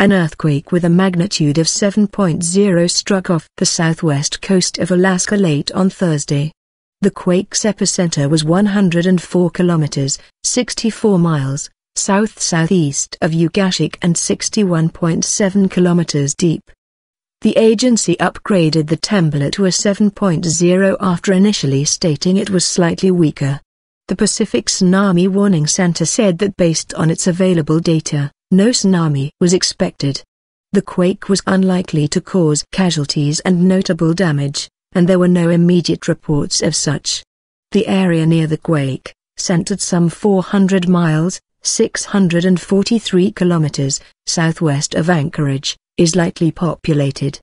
An earthquake with a magnitude of 7.0 struck off the southwest coast of Alaska late on Thursday. The quake's epicenter was 104 kilometers, 64 miles, south-southeast of Ugashik and 61.7 kilometers deep. The agency upgraded the template to a 7.0 after initially stating it was slightly weaker. The Pacific Tsunami Warning Center said that based on its available data, no tsunami was expected. The quake was unlikely to cause casualties and notable damage, and there were no immediate reports of such. The area near the quake, centered some 400 miles, 643 kilometers, southwest of Anchorage, is lightly populated.